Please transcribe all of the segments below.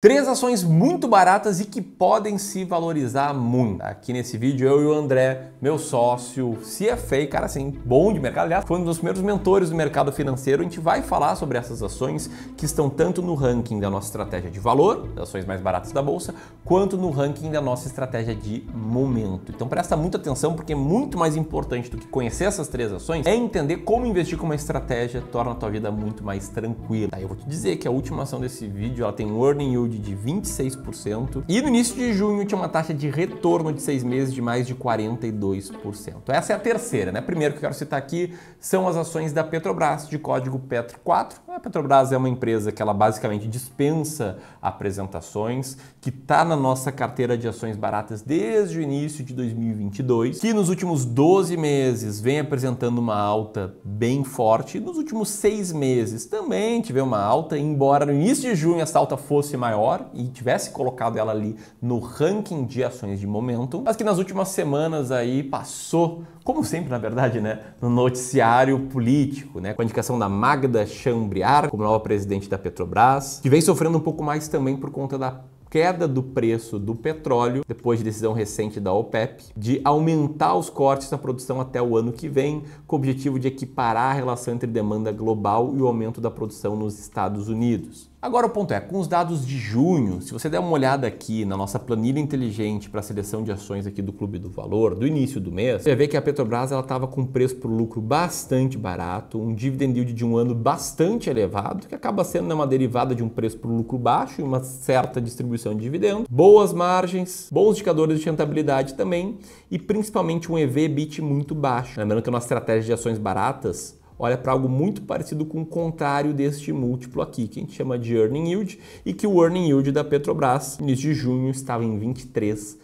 Três ações muito baratas e que podem se valorizar muito. Aqui nesse vídeo, eu e o André, meu sócio, CFA, cara assim, bom de mercado. Aliás, foi um dos primeiros mentores do mercado financeiro. A gente vai falar sobre essas ações que estão tanto no ranking da nossa estratégia de valor, das ações mais baratas da bolsa, quanto no ranking da nossa estratégia de momento. Então presta muita atenção, porque é muito mais importante do que conhecer essas três ações é entender como investir com uma estratégia torna a tua vida muito mais tranquila. Aí eu vou te dizer que a última ação desse vídeo ela tem um earning yield de 26% e no início de junho tinha uma taxa de retorno de seis meses de mais de 42%. Essa é a terceira, né? Primeiro que eu quero citar aqui são as ações da Petrobras de código Petro 4 a Petrobras é uma empresa que ela basicamente dispensa apresentações, que está na nossa carteira de ações baratas desde o início de 2022, que nos últimos 12 meses vem apresentando uma alta bem forte, nos últimos seis meses também tiver uma alta, embora no início de junho essa alta fosse maior e tivesse colocado ela ali no ranking de ações de momento, mas que nas últimas semanas aí passou como sempre, na verdade, né, no noticiário político, né, com a indicação da Magda Chambriar como nova presidente da Petrobras, que vem sofrendo um pouco mais também por conta da queda do preço do petróleo, depois de decisão recente da OPEP, de aumentar os cortes na produção até o ano que vem, com o objetivo de equiparar a relação entre demanda global e o aumento da produção nos Estados Unidos. Agora o ponto é, com os dados de junho, se você der uma olhada aqui na nossa planilha inteligente para a seleção de ações aqui do Clube do Valor, do início do mês, você vê que a Petrobras ela estava com preço para o lucro bastante barato, um dividend yield de um ano bastante elevado, que acaba sendo né, uma derivada de um preço para o lucro baixo e uma certa distribuição de dividendos, boas margens, bons indicadores de rentabilidade também e principalmente um EV/EBIT muito baixo. Lembrando que é a nossa estratégia de ações baratas olha para algo muito parecido com o contrário deste múltiplo aqui, que a gente chama de earning yield, e que o earning yield da Petrobras, início de junho, estava em 23%.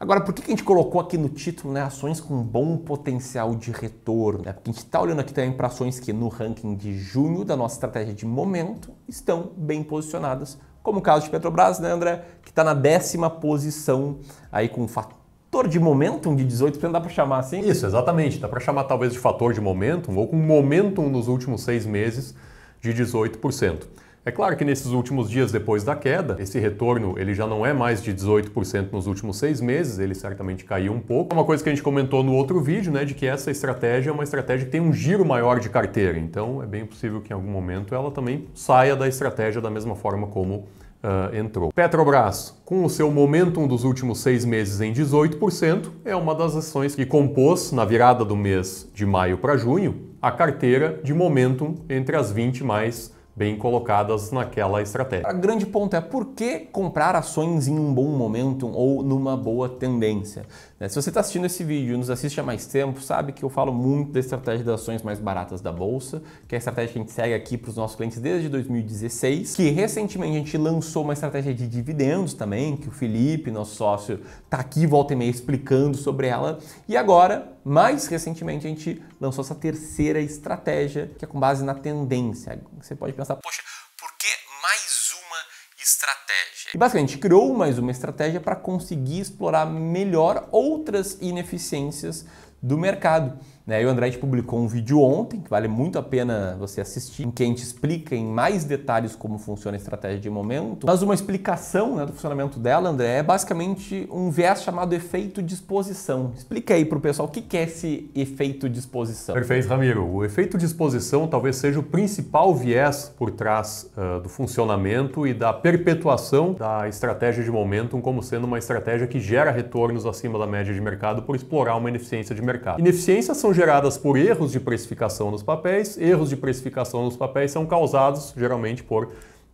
Agora, por que a gente colocou aqui no título né, ações com bom potencial de retorno? É Porque a gente está olhando aqui também para ações que no ranking de junho da nossa estratégia de momento estão bem posicionadas, como o caso de Petrobras, né, André, que está na décima posição aí com fator fator de momentum de 18% dá para chamar assim? Isso, exatamente. Dá para chamar talvez de fator de momentum ou com momentum nos últimos seis meses de 18%. É claro que nesses últimos dias depois da queda, esse retorno ele já não é mais de 18% nos últimos seis meses, ele certamente caiu um pouco. É uma coisa que a gente comentou no outro vídeo, né, de que essa estratégia é uma estratégia que tem um giro maior de carteira, então é bem possível que em algum momento ela também saia da estratégia da mesma forma como uh, entrou. Petrobras, com o seu momentum dos últimos seis meses em 18%, é uma das ações que compôs, na virada do mês de maio para junho, a carteira de momentum entre as 20 mais bem colocadas naquela estratégia. A grande ponto é por que comprar ações em um bom momento ou numa boa tendência? Né, se você está assistindo esse vídeo e nos assiste há mais tempo, sabe que eu falo muito da estratégia das ações mais baratas da Bolsa, que é a estratégia que a gente segue aqui para os nossos clientes desde 2016, que recentemente a gente lançou uma estratégia de dividendos também, que o Felipe, nosso sócio, está aqui volta e meia explicando sobre ela, e agora mais recentemente a gente lançou essa terceira estratégia, que é com base na tendência. Você pode pensar, poxa, por que mais uma estratégia? E basicamente a gente criou mais uma estratégia para conseguir explorar melhor outras ineficiências do mercado. Né? E o Andretti publicou um vídeo ontem, que vale muito a pena você assistir, em que a gente explica em mais detalhes como funciona a estratégia de momento. Mas uma explicação né, do funcionamento dela, André, é basicamente um viés chamado efeito disposição. Explica aí para o pessoal o que é esse efeito disposição. Perfeito, Ramiro. O efeito disposição talvez seja o principal viés por trás uh, do funcionamento e da perpetuação da estratégia de momento como sendo uma estratégia que gera retornos acima da média de mercado por explorar uma ineficiência de mercado. Ineficiências são geradas por erros de precificação nos papéis. Erros de precificação nos papéis são causados geralmente por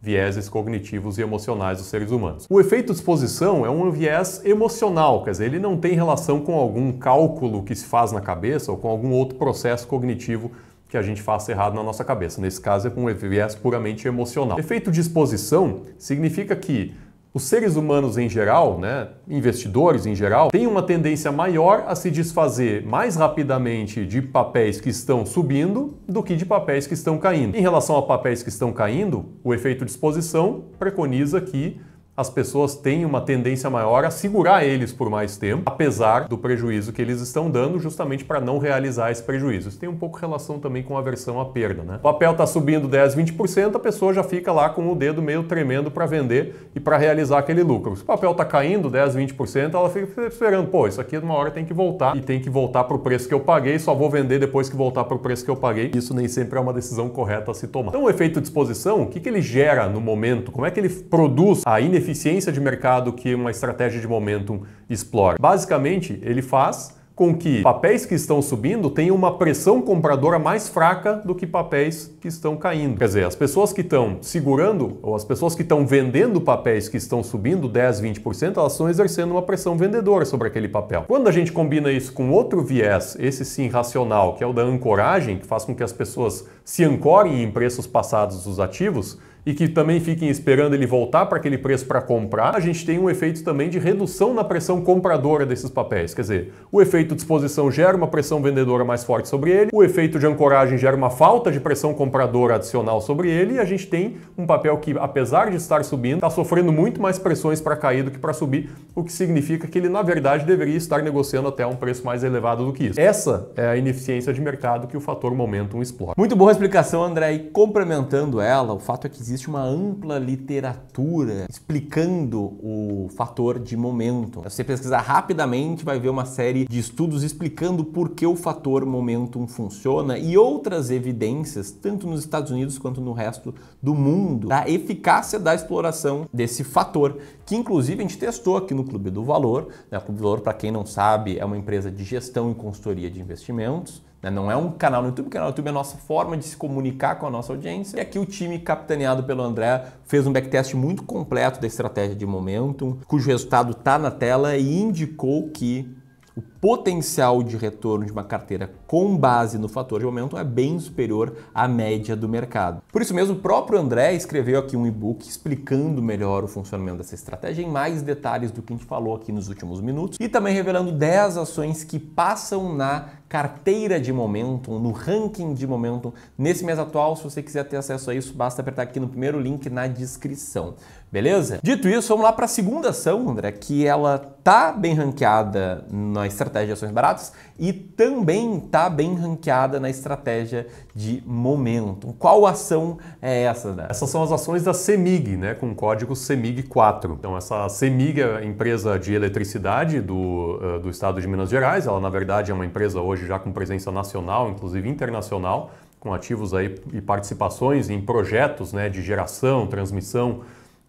vieses cognitivos e emocionais dos seres humanos. O efeito exposição é um viés emocional, quer dizer, ele não tem relação com algum cálculo que se faz na cabeça ou com algum outro processo cognitivo que a gente faça errado na nossa cabeça. Nesse caso é com um viés puramente emocional. Efeito de exposição significa que os seres humanos em geral, né, investidores em geral, têm uma tendência maior a se desfazer mais rapidamente de papéis que estão subindo do que de papéis que estão caindo. Em relação a papéis que estão caindo, o efeito de exposição preconiza que as pessoas têm uma tendência maior a segurar eles por mais tempo, apesar do prejuízo que eles estão dando, justamente para não realizar esse prejuízo. Isso tem um pouco relação também com a aversão à perda, né? O papel está subindo 10, 20%, a pessoa já fica lá com o dedo meio tremendo para vender e para realizar aquele lucro. Se o papel está caindo 10, 20%, ela fica esperando, pô, isso aqui uma hora tem que voltar e tem que voltar para o preço que eu paguei, só vou vender depois que voltar para o preço que eu paguei. Isso nem sempre é uma decisão correta a se tomar. Então, o efeito de exposição, o que, que ele gera no momento? Como é que ele produz a ineficiência eficiência de mercado que uma estratégia de momentum explora? Basicamente, ele faz com que papéis que estão subindo tenham uma pressão compradora mais fraca do que papéis que estão caindo. Quer dizer, as pessoas que estão segurando ou as pessoas que estão vendendo papéis que estão subindo 10, 20%, elas estão exercendo uma pressão vendedora sobre aquele papel. Quando a gente combina isso com outro viés, esse sim racional, que é o da ancoragem, que faz com que as pessoas se ancorem em preços passados dos ativos, e que também fiquem esperando ele voltar para aquele preço para comprar, a gente tem um efeito também de redução na pressão compradora desses papéis. Quer dizer, o efeito de exposição gera uma pressão vendedora mais forte sobre ele, o efeito de ancoragem gera uma falta de pressão compradora adicional sobre ele, e a gente tem um papel que, apesar de estar subindo, está sofrendo muito mais pressões para cair do que para subir, o que significa que ele, na verdade, deveria estar negociando até um preço mais elevado do que isso. Essa é a ineficiência de mercado que o fator momentum explora. Muito boa explicação, André. E complementando ela, o fato é que existe uma ampla literatura explicando o fator de momento. Se você pesquisar rapidamente, vai ver uma série de estudos explicando por que o fator momento funciona e outras evidências, tanto nos Estados Unidos quanto no resto do mundo, da eficácia da exploração desse fator, que inclusive a gente testou aqui no Clube do Valor. Né? O Clube do Valor, para quem não sabe, é uma empresa de gestão e consultoria de investimentos. Né? Não é um canal no YouTube, o canal no YouTube é a nossa forma de se comunicar com a nossa audiência. E aqui o time capitaneado pelo André fez um backtest muito completo da estratégia de momento, cujo resultado está na tela e indicou que o potencial de retorno de uma carteira com base no fator de momento é bem superior à média do mercado. Por isso mesmo, o próprio André escreveu aqui um e-book explicando melhor o funcionamento dessa estratégia em mais detalhes do que a gente falou aqui nos últimos minutos e também revelando 10 ações que passam na carteira de momento no ranking de momento nesse mês atual. Se você quiser ter acesso a isso, basta apertar aqui no primeiro link na descrição. Beleza? Dito isso, vamos lá para a segunda ação, André, que ela tá bem ranqueada na estratégia de ações baratas e também está bem ranqueada na estratégia de momento. Qual ação é essa? Né? Essas são as ações da CEMIG, né, com o código CEMIG4. Então, essa CEMIG é a empresa de eletricidade do, uh, do estado de Minas Gerais. Ela, na verdade, é uma empresa hoje já com presença nacional, inclusive internacional, com ativos aí e participações em projetos né, de geração, transmissão,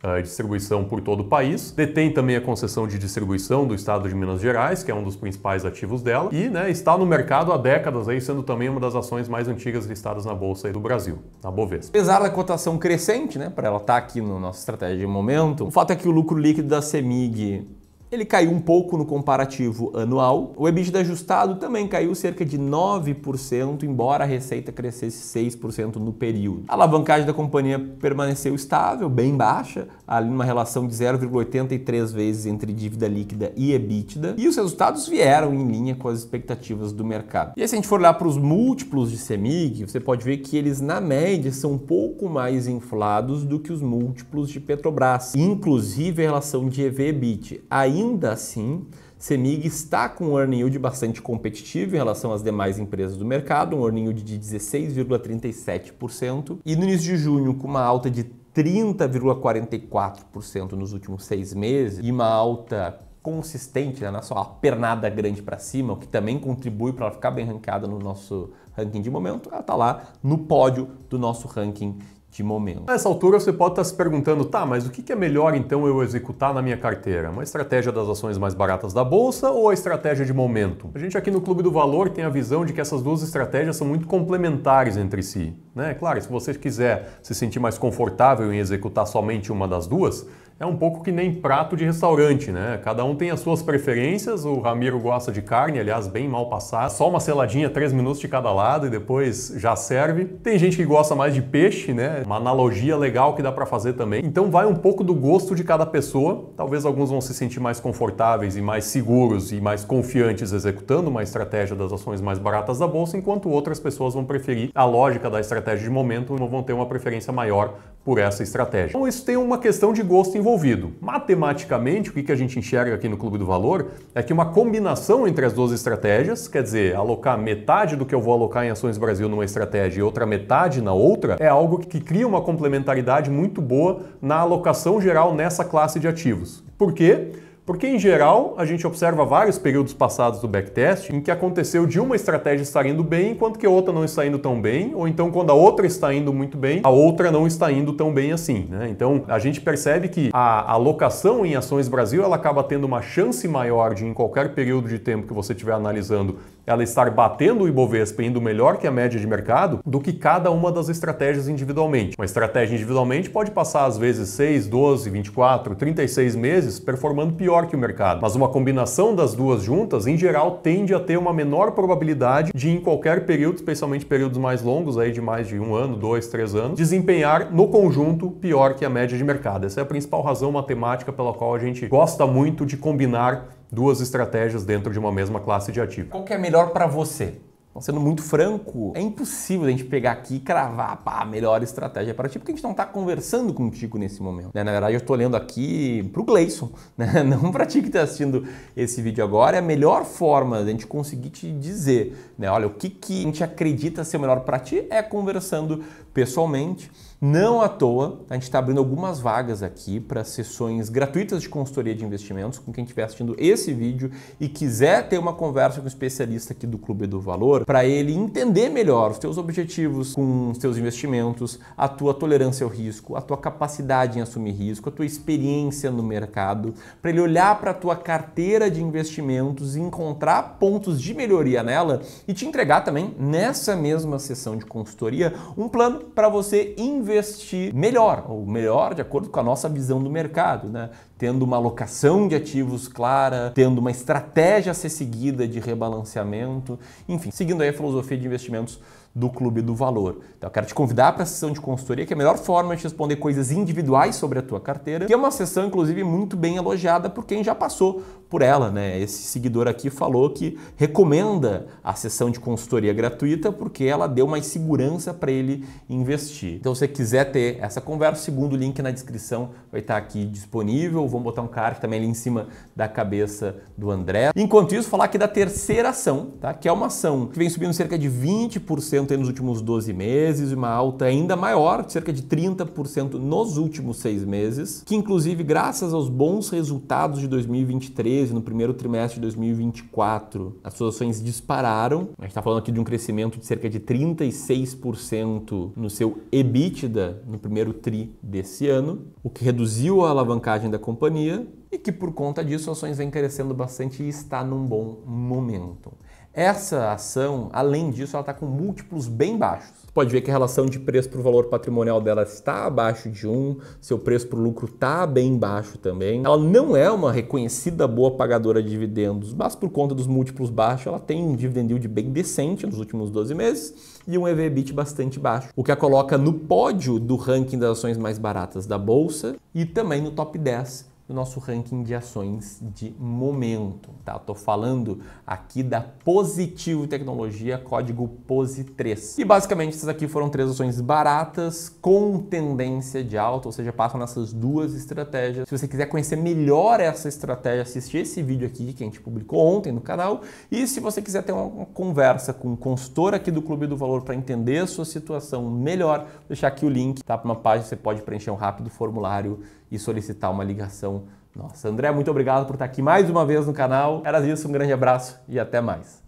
uh, distribuição por todo o país. Detém também a concessão de distribuição do estado de Minas Gerais, que é um dos principais ativos dela, e né, está no mercado há décadas, aí, sendo também uma das ações mais antigas listadas na Bolsa do Brasil, na Bovespa. Apesar da cotação crescente, né, para ela estar tá aqui na no nossa estratégia de momento, o fato é que o lucro líquido da CEMIG ele caiu um pouco no comparativo anual. O EBITDA ajustado também caiu cerca de 9%, embora a receita crescesse 6% no período. A alavancagem da companhia permaneceu estável, bem baixa, ali numa relação de 0,83 vezes entre dívida líquida e EBITDA, e os resultados vieram em linha com as expectativas do mercado. E aí, se a gente for olhar para os múltiplos de CEMIG, você pode ver que eles, na média, são um pouco mais inflados do que os múltiplos de Petrobras, inclusive a relação de EV-EBIT. Ainda ainda assim, Semig está com um earning yield bastante competitivo em relação às demais empresas do mercado, um earning yield de 16,37%, e no início de junho, com uma alta de 30,44% nos últimos seis meses e uma alta consistente, né, na sua pernada grande para cima, o que também contribui para ela ficar bem ranqueada no nosso ranking de momento, ela está lá no pódio do nosso ranking de momento. Nessa altura você pode estar se perguntando, tá, mas o que é melhor então eu executar na minha carteira? Uma estratégia das ações mais baratas da bolsa ou a estratégia de momento? A gente aqui no Clube do Valor tem a visão de que essas duas estratégias são muito complementares entre si. Né? Claro, se você quiser se sentir mais confortável em executar somente uma das duas, é um pouco que nem prato de restaurante, né? Cada um tem as suas preferências. O Ramiro gosta de carne, aliás, bem mal passada. Só uma seladinha, três minutos de cada lado e depois já serve. Tem gente que gosta mais de peixe, né? Uma analogia legal que dá para fazer também. Então vai um pouco do gosto de cada pessoa. Talvez alguns vão se sentir mais confortáveis e mais seguros e mais confiantes executando uma estratégia das ações mais baratas da bolsa, enquanto outras pessoas vão preferir a lógica da estratégia de momento e vão ter uma preferência maior por essa estratégia. Então isso tem uma questão de gosto envolvido. Matematicamente, o que a gente enxerga aqui no Clube do Valor é que uma combinação entre as duas estratégias, quer dizer, alocar metade do que eu vou alocar em Ações Brasil numa estratégia e outra metade na outra, é algo que cria uma complementaridade muito boa na alocação geral nessa classe de ativos. Por quê? Porque, em geral, a gente observa vários períodos passados do backtest em que aconteceu de uma estratégia estar indo bem, enquanto que a outra não está indo tão bem, ou então quando a outra está indo muito bem, a outra não está indo tão bem assim. Né? Então, a gente percebe que a alocação em ações Brasil ela acaba tendo uma chance maior de, em qualquer período de tempo que você estiver analisando, ela estar batendo o Ibovespa indo melhor que a média de mercado do que cada uma das estratégias individualmente. Uma estratégia individualmente pode passar às vezes 6, 12, 24, 36 meses performando pior que o mercado, mas uma combinação das duas juntas em geral tende a ter uma menor probabilidade de em qualquer período, especialmente períodos mais longos aí de mais de um ano, dois, três anos, desempenhar no conjunto pior que a média de mercado. Essa é a principal razão matemática pela qual a gente gosta muito de combinar duas estratégias dentro de uma mesma classe de ativo. Qual que é melhor para você? sendo muito franco, é impossível a gente pegar aqui e cravar pá, a melhor estratégia para ti, porque a gente não está conversando contigo nesse momento. Né? Na verdade, eu estou olhando aqui para o Gleison, né? não para ti que está assistindo esse vídeo agora. É a melhor forma a gente conseguir te dizer, né? olha, o que, que a gente acredita ser melhor para ti é conversando pessoalmente. Não à toa, a gente está abrindo algumas vagas aqui para sessões gratuitas de consultoria de investimentos com quem estiver assistindo esse vídeo e quiser ter uma conversa com um especialista aqui do Clube do Valor para ele entender melhor os teus objetivos com os teus investimentos, a tua tolerância ao risco, a tua capacidade em assumir risco, a tua experiência no mercado, para ele olhar para a tua carteira de investimentos e encontrar pontos de melhoria nela e te entregar também nessa mesma sessão de consultoria um plano para você investir investir melhor, ou melhor de acordo com a nossa visão do mercado, né? tendo uma alocação de ativos clara, tendo uma estratégia a ser seguida de rebalanceamento, enfim, seguindo aí a filosofia de investimentos do Clube do Valor. Então, eu quero te convidar para a sessão de consultoria, que é a melhor forma de responder coisas individuais sobre a tua carteira, que é uma sessão, inclusive, muito bem elogiada por quem já passou por ela. Né? Esse seguidor aqui falou que recomenda a sessão de consultoria gratuita porque ela deu mais segurança para ele investir. Então, se você quiser ter essa conversa, segundo o link na descrição vai estar aqui disponível. Vamos botar um card também ali em cima da cabeça do André. Enquanto isso, falar aqui da terceira ação, tá? que é uma ação que vem subindo cerca de 20% podemos nos últimos 12 meses, uma alta ainda maior, cerca de 30% nos últimos seis meses, que inclusive graças aos bons resultados de 2023 no primeiro trimestre de 2024, as suas ações dispararam. A gente está falando aqui de um crescimento de cerca de 36% no seu EBITDA no primeiro tri desse ano, o que reduziu a alavancagem da companhia e que por conta disso as ações vem crescendo bastante e está num bom momento. Essa ação, além disso, ela está com múltiplos bem baixos. Pode ver que a relação de preço para o valor patrimonial dela está abaixo de 1, seu preço para o lucro está bem baixo também. Ela não é uma reconhecida boa pagadora de dividendos, mas por conta dos múltiplos baixos, ela tem um dividend yield bem decente nos últimos 12 meses e um EV/EBIT bastante baixo, o que a coloca no pódio do ranking das ações mais baratas da bolsa e também no top 10 do nosso ranking de ações de momento. Tá? Estou falando aqui da Positivo Tecnologia, código POSI3. E basicamente essas aqui foram três ações baratas com tendência de alta, ou seja, passam nessas duas estratégias. Se você quiser conhecer melhor essa estratégia, assiste esse vídeo aqui que a gente publicou ontem no canal. E se você quiser ter uma conversa com um consultor aqui do Clube do Valor para entender a sua situação melhor, deixar aqui o link, tá? Para uma página você pode preencher um rápido formulário e solicitar uma ligação nossa. André, muito obrigado por estar aqui mais uma vez no canal. Era isso, um grande abraço e até mais.